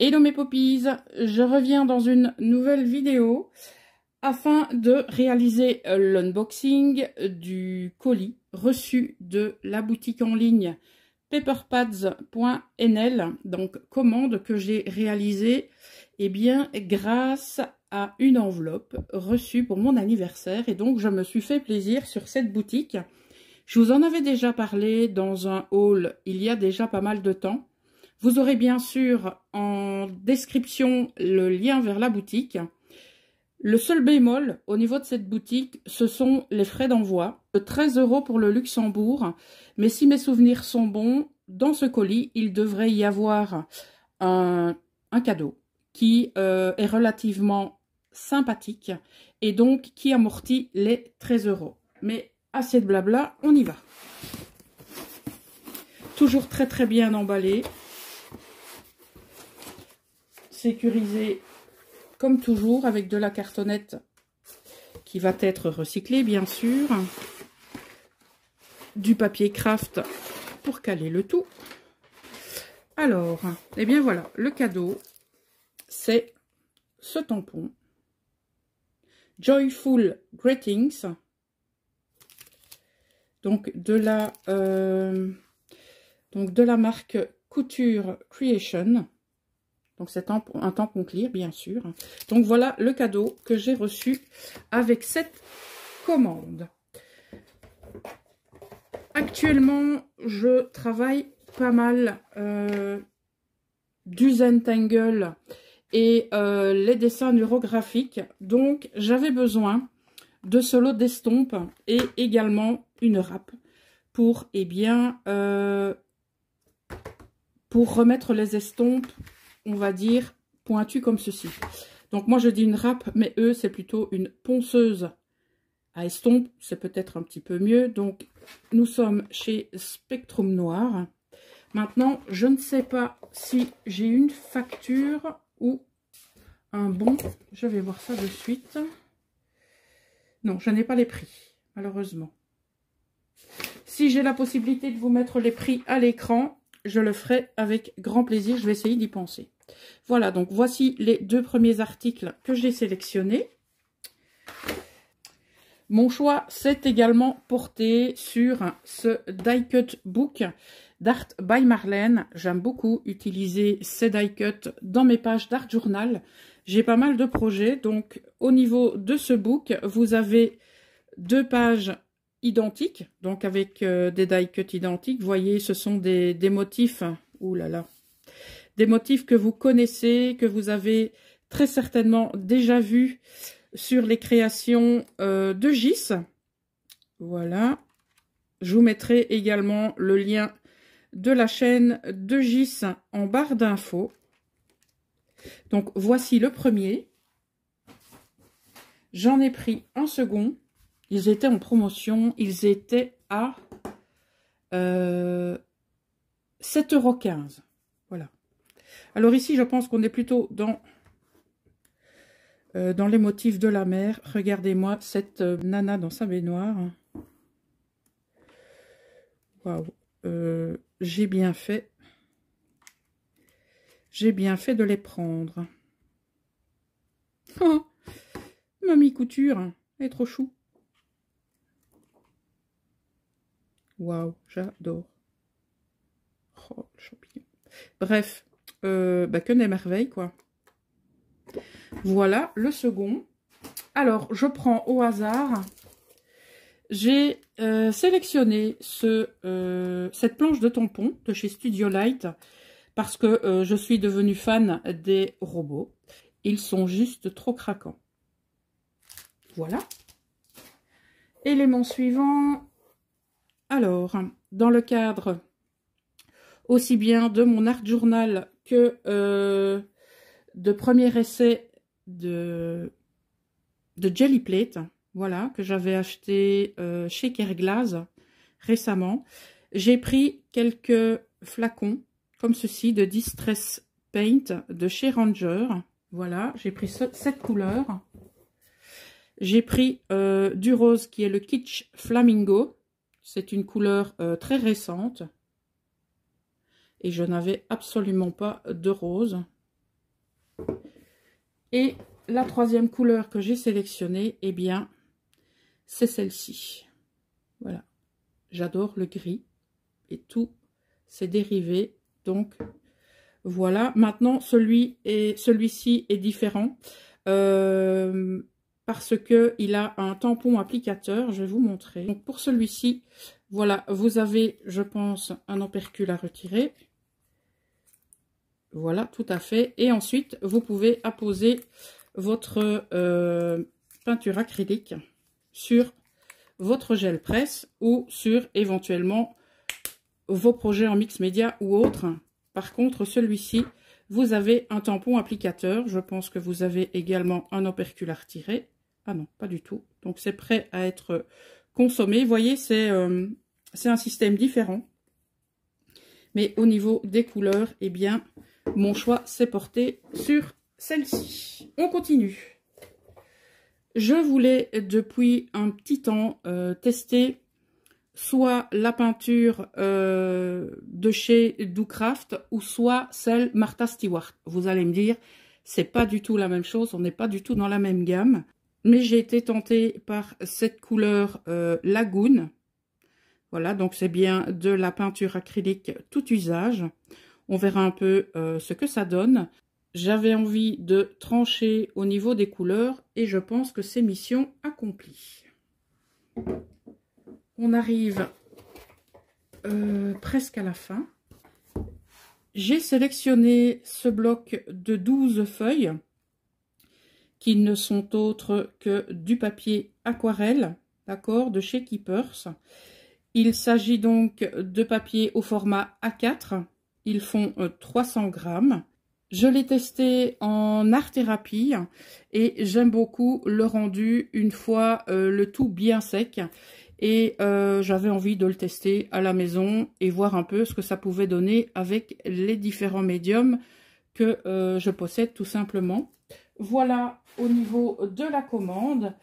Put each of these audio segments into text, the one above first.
Hello mes poppies, je reviens dans une nouvelle vidéo afin de réaliser euh, l'unboxing du colis reçu de la boutique en ligne paperpads.nl donc commande que j'ai réalisée eh bien grâce à une enveloppe reçue pour mon anniversaire et donc je me suis fait plaisir sur cette boutique. Je vous en avais déjà parlé dans un haul il y a déjà pas mal de temps vous aurez bien sûr en description le lien vers la boutique. Le seul bémol au niveau de cette boutique, ce sont les frais d'envoi. 13 euros pour le Luxembourg, mais si mes souvenirs sont bons, dans ce colis, il devrait y avoir un, cadeau qui euh, est relativement sympathique et donc qui amortit les 13 euros. Mais assez de blabla, on y va. Toujours très très bien emballé sécurisé comme toujours avec de la cartonnette qui va être recyclée bien sûr. Du papier craft pour caler le tout. Alors, et eh bien voilà, le cadeau, c'est ce tampon. Joyful Greetings. Donc de la, euh, donc de la marque Couture Creation. Donc c'est un temps conclure, bien sûr. Donc voilà le cadeau que j'ai reçu avec cette commande. Actuellement, je travaille pas mal euh, du Zentangle et euh, les dessins neurographiques. Donc j'avais besoin de ce lot d'estompes et également une râpe pour, eh bien, euh, pour remettre les estompes on va dire, pointu comme ceci. Donc moi je dis une râpe, mais eux c'est plutôt une ponceuse à estompe, c'est peut-être un petit peu mieux. Donc nous sommes chez Spectrum Noir. Maintenant, je ne sais pas si j'ai une facture ou un bon. Je vais voir ça de suite. Non, je n'ai pas les prix, malheureusement. Si j'ai la possibilité de vous mettre les prix à l'écran, je le ferai avec grand plaisir. Je vais essayer d'y penser. Voilà, donc voici les deux premiers articles que j'ai sélectionnés. Mon choix s'est également porté sur ce die-cut book d'Art by Marlène. J'aime beaucoup utiliser ces die cuts dans mes pages d'Art Journal. J'ai pas mal de projets, donc au niveau de ce book, vous avez deux pages identiques, donc avec euh, des die cuts identiques. Vous voyez, ce sont des, motifs... Ouh là là, des motifs que vous connaissez, que vous avez très certainement déjà vus sur les créations euh, de Gis. Voilà. Je vous mettrai également le lien de la chaîne de Gis en barre d'infos. Donc voici le premier. J'en ai pris un second. Ils étaient en promotion. Ils étaient à 7,15 euh, euros. Alors ici, je pense qu'on est plutôt dans, euh, dans les motifs de la mer. Regardez-moi cette euh, nana dans sa baignoire. Waouh euh, J'ai bien fait. J'ai bien fait de les prendre. Oh Mamie Couture, elle est trop chou. Waouh, j'adore. Oh, le champignon. Bref, euh, bah, que des merveilles, quoi. Voilà le second. Alors, je prends au hasard. J'ai euh, sélectionné ce, euh, cette planche de tampon de chez Studio Light parce que je suis devenue fan des robots. Ils sont juste trop craquants. Voilà. Élément suivant. Alors, dans le cadre aussi bien de mon art journal euh, de premier essai de, de Jelly Plate, voilà, que j'avais acheté euh, chez Kerglaze récemment. J'ai pris quelques flacons, comme ceci, de Distress Paint de chez Ranger. Voilà, j'ai pris cette couleur. J'ai pris euh, du rose qui est le Kitsch Flamingo. C'est une couleur très récente et je n'avais absolument pas de rose. Et la troisième couleur que j'ai sélectionnée, eh bien, c'est celle-ci. Voilà, j'adore le gris et tout ses dérivés. Donc, voilà. Maintenant, celui-ci est, celui est différent euh, parce parce qu'il a un tampon applicateur. Je vais vous montrer. Donc, pour celui-ci, voilà, vous avez, je pense, un opercule à retirer. Voilà, tout à fait. Et ensuite, vous pouvez apposer votre euh, peinture acrylique sur votre gel presse ou sur éventuellement vos projets en mix média ou autres. Par contre, celui-ci, vous avez un tampon applicateur. Je pense que vous avez également un opercule tiré. Ah non, pas du tout. Donc, c'est prêt à être consommé. Vous voyez, c'est euh, un système différent. Mais au niveau des couleurs, eh bien, mon choix s'est porté sur celle-ci. On continue. Je voulais depuis un petit temps euh, tester soit la peinture euh, de chez Ducraft ou soit celle Martha Stewart. Vous allez me dire, c'est pas du tout la même chose, on n'est pas du tout dans la même gamme. Mais j'ai été tentée par cette couleur euh, Lagoon. Voilà, donc c'est bien de la peinture acrylique tout usage. On verra un peu euh, ce que ça donne. J'avais envie de trancher au niveau des couleurs et je pense que c'est mission accomplie. On arrive euh, presque à la fin. J'ai sélectionné ce bloc de 12 feuilles qui ne sont autres que du papier aquarelle, d'accord, de chez Keepers. Il s'agit donc de papier au format A4 ils font 300 euh, grammes. Je l'ai testé en art thérapie et j'aime beaucoup le rendu une fois euh, le tout bien sec. Et euh, j'avais envie de le tester à la maison et voir un peu ce que ça pouvait donner avec les différents médiums que je possède tout simplement. Voilà au niveau de la commande.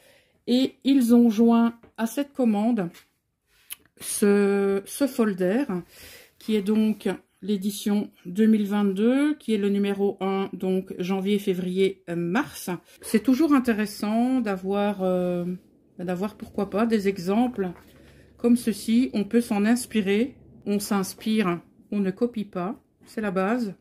Et ils ont joint à cette commande ce, ce folder qui est donc l'édition 2022, qui est le numéro 1, donc janvier, février, euh, mars. C'est toujours intéressant d'avoir, euh, d'avoir pourquoi pas, des exemples comme ceci. On peut s'en inspirer, on s'inspire, on ne copie pas, c'est la base.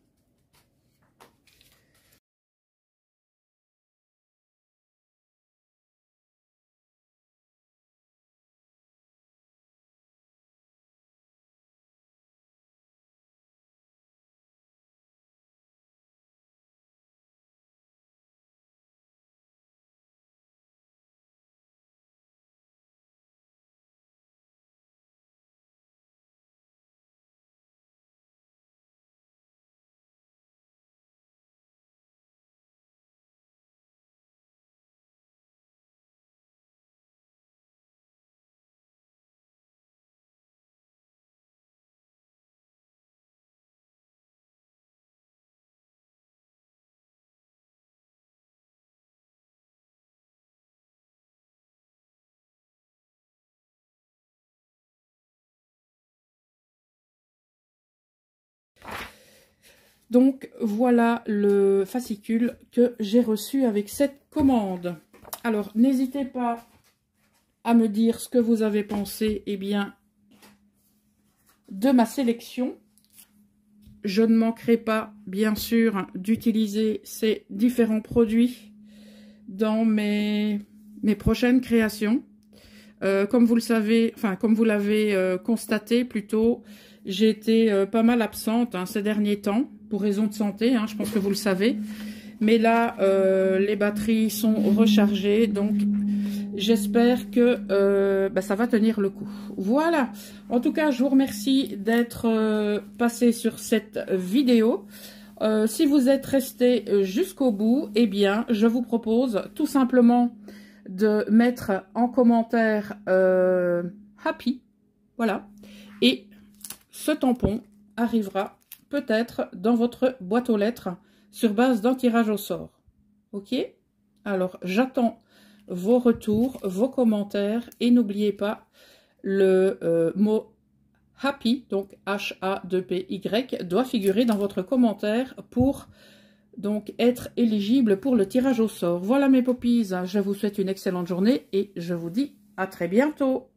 Donc voilà le fascicule que j'ai reçu avec cette commande. Alors n'hésitez pas à me dire ce que vous avez pensé eh bien, de ma sélection. Je ne manquerai pas, bien sûr, d'utiliser ces différents produits dans mes, prochaines créations. Euh, comme vous le savez, enfin comme vous l'avez euh, constaté plutôt, j'ai été euh, pas mal absente hein, ces derniers temps pour raison de santé, hein, je pense que vous le savez. Mais là, euh, les batteries sont rechargées, donc j'espère que euh, bah, ça va tenir le coup. Voilà, en tout cas, je vous remercie d'être euh, passé sur cette vidéo. si vous êtes resté jusqu'au bout, et eh bien, je vous propose tout simplement de mettre en commentaire happy, voilà, et ce tampon arrivera peut-être dans votre boîte aux lettres sur base d'un tirage au sort. Ok Alors, j'attends vos retours, vos commentaires et n'oubliez pas le euh, mot happy, donc H-A-2-P-Y, doit figurer dans votre commentaire pour donc être éligible pour le tirage au sort. Voilà mes poppies, je vous souhaite une excellente journée et je vous dis à très bientôt.